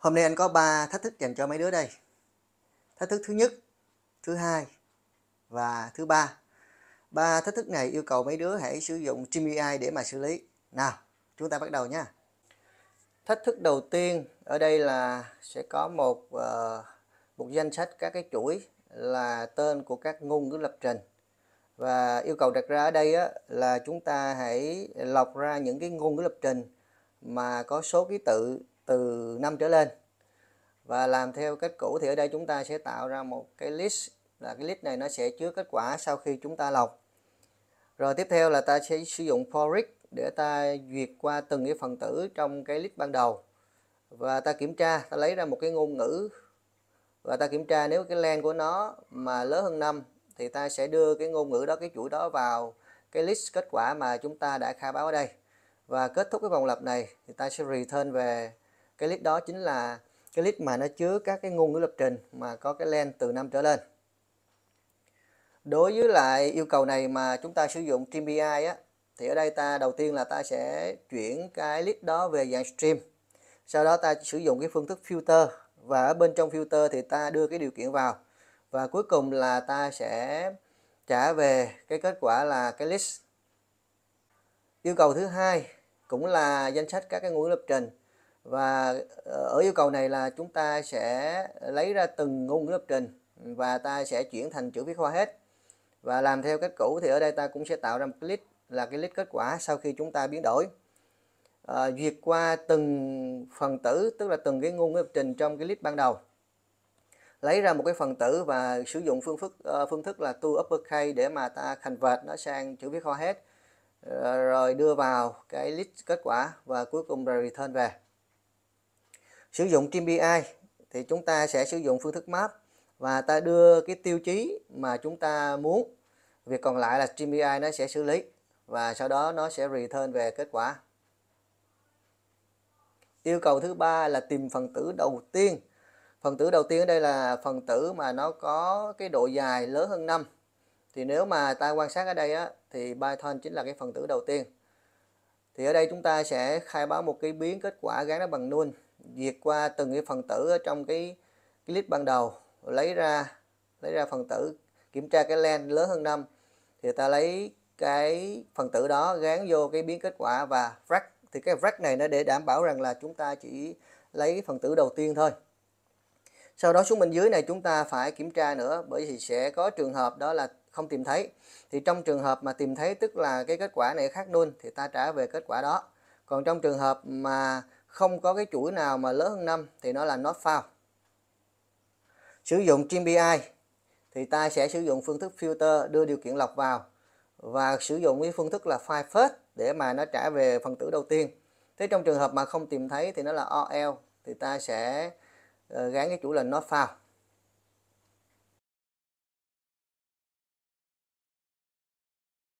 Hôm nay anh có 3 thách thức dành cho mấy đứa đây. Thách thức thứ nhất, thứ hai và thứ ba. Ba thách thức này yêu cầu mấy đứa hãy sử dụng Jimmy để mà xử lý. Nào, chúng ta bắt đầu nha. Thách thức đầu tiên ở đây là sẽ có một ờ, một danh sách các cái chuỗi là tên của các ngôn ngữ lập trình. Và yêu cầu đặt ra ở đây á, là chúng ta hãy lọc ra những cái ngôn ngữ lập trình mà có số ký tự từ 5 trở lên và làm theo cách cũ thì ở đây chúng ta sẽ tạo ra một cái list là cái list này nó sẽ chứa kết quả sau khi chúng ta lọc rồi tiếp theo là ta sẽ sử dụng for each để ta duyệt qua từng cái phần tử trong cái list ban đầu và ta kiểm tra ta lấy ra một cái ngôn ngữ và ta kiểm tra nếu cái len của nó mà lớn hơn 5 thì ta sẽ đưa cái ngôn ngữ đó cái chuỗi đó vào cái list kết quả mà chúng ta đã khai báo ở đây và kết thúc cái vòng lặp này thì ta sẽ return về cái list đó chính là cái list mà nó chứa các cái ngôn ngữ lập trình mà có cái len từ năm trở lên đối với lại yêu cầu này mà chúng ta sử dụng stream BI á thì ở đây ta đầu tiên là ta sẽ chuyển cái list đó về dạng stream sau đó ta sử dụng cái phương thức filter và ở bên trong filter thì ta đưa cái điều kiện vào và cuối cùng là ta sẽ trả về cái kết quả là cái list yêu cầu thứ hai cũng là danh sách các cái ngôn ngữ lập trình và ờ, ở yêu cầu này là chúng ta sẽ lấy ra từng ngôn ngữ lập trình và ta sẽ chuyển thành chữ viết hoa hết và làm theo cách cũ thì ở đây ta cũng sẽ tạo ra một list là cái list kết quả sau khi chúng ta biến đổi à, duyệt qua từng phần tử tức là từng cái ngôn ngữ lập trình trong cái list ban đầu lấy ra một cái phần tử và sử dụng phương thức ờ, phương thức là to uppercase để mà ta thành vệt nó sang chữ viết hoa hết rồi đưa vào cái list kết quả và cuối cùng là return về sử dụng trên BI thì chúng ta sẽ sử dụng phương thức map và ta đưa cái tiêu chí mà chúng ta muốn việc còn lại là stream BI nó sẽ xử lý và sau đó nó sẽ return về kết quả yêu cầu thứ ba là tìm phần tử đầu tiên phần tử đầu tiên ở đây là phần tử mà nó có cái độ dài lớn hơn 5 thì nếu mà ta quan sát ở đây á, thì Python chính là cái phần tử đầu tiên thì ở đây chúng ta sẽ khai báo một cái biến kết quả gắn nó bằng null duyệt qua từng cái phần tử ở trong cái, cái list ban đầu lấy ra lấy ra phần tử kiểm tra cái len lớn hơn 5 thì ta lấy cái phần tử đó gán vô cái biến kết quả và frac thì cái frac này nó để đảm bảo rằng là chúng ta chỉ lấy phần tử đầu tiên thôi sau đó xuống bên dưới này chúng ta phải kiểm tra nữa bởi vì sẽ có trường hợp đó là không tìm thấy thì trong trường hợp mà tìm thấy tức là cái kết quả này khác luôn thì ta trả về kết quả đó còn trong trường hợp mà không có cái chuỗi nào mà lớn hơn 5 thì nó là not found sử dụng GMBI thì ta sẽ sử dụng phương thức filter đưa điều kiện lọc vào và sử dụng cái phương thức là find first để mà nó trả về phần tử đầu tiên thế trong trường hợp mà không tìm thấy thì nó là OL thì ta sẽ ờ, gán cái chủ là not found